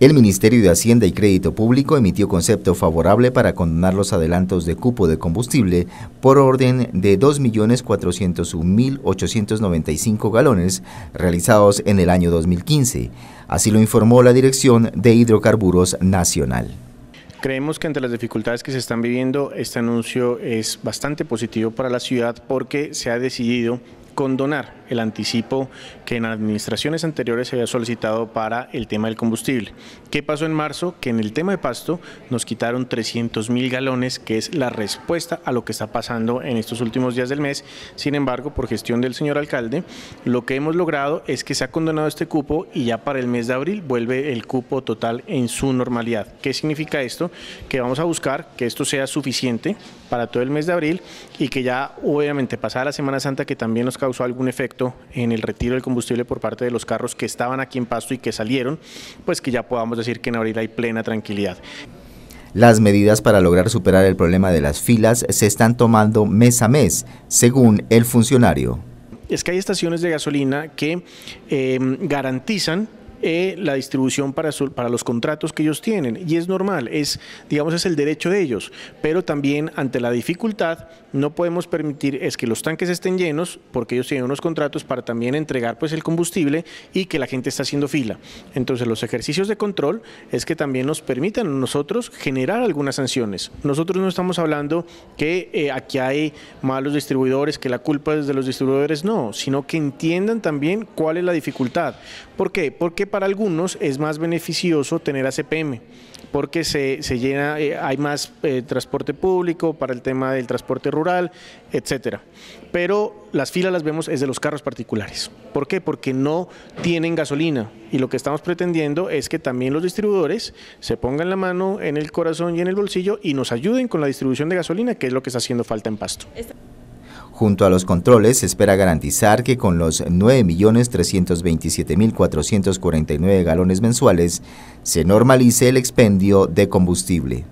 El Ministerio de Hacienda y Crédito Público emitió concepto favorable para condonar los adelantos de cupo de combustible por orden de 2.401.895 galones realizados en el año 2015. Así lo informó la Dirección de Hidrocarburos Nacional. Creemos que ante las dificultades que se están viviendo, este anuncio es bastante positivo para la ciudad porque se ha decidido condonar el anticipo que en administraciones anteriores se había solicitado para el tema del combustible. ¿Qué pasó en marzo? Que en el tema de pasto nos quitaron 300 mil galones, que es la respuesta a lo que está pasando en estos últimos días del mes. Sin embargo, por gestión del señor alcalde, lo que hemos logrado es que se ha condonado este cupo y ya para el mes de abril vuelve el cupo total en su normalidad. ¿Qué significa esto? Que vamos a buscar que esto sea suficiente para todo el mes de abril y que ya obviamente pasada la Semana Santa que también nos causó algún efecto en el retiro del combustible por parte de los carros que estaban aquí en Pasto y que salieron, pues que ya podamos decir que en abril hay plena tranquilidad. Las medidas para lograr superar el problema de las filas se están tomando mes a mes, según el funcionario. Es que hay estaciones de gasolina que eh, garantizan eh, la distribución para, los contratos que ellos tienen. Y es normal, es, digamos, es el derecho de ellos. Pero también ante la dificultad no podemos permitir es que los tanques estén llenos porque ellos tienen unos contratos para también entregar pues, el combustible y que la gente está haciendo fila. Entonces los ejercicios de control es que también nos permitan nosotros generar algunas sanciones. Nosotros no estamos hablando que eh, aquí hay malos distribuidores, que la culpa es de los distribuidores, no, sino que entiendan también cuál es la dificultad. ¿Por qué? Porque para algunos es más beneficioso tener ACPM porque se, llena, eh, hay más eh, transporte público para el tema del transporte rural, etcétera. Pero las filas las vemos es de los carros particulares. ¿Por qué? Porque no tienen gasolina y lo que estamos pretendiendo es que también los distribuidores se pongan la mano en el corazón y en el bolsillo y nos ayuden con la distribución de gasolina, que es lo que está haciendo falta en Pasto. Junto a los controles, se espera garantizar que con los 9.327.449 galones mensuales se normalice el expendio de combustible.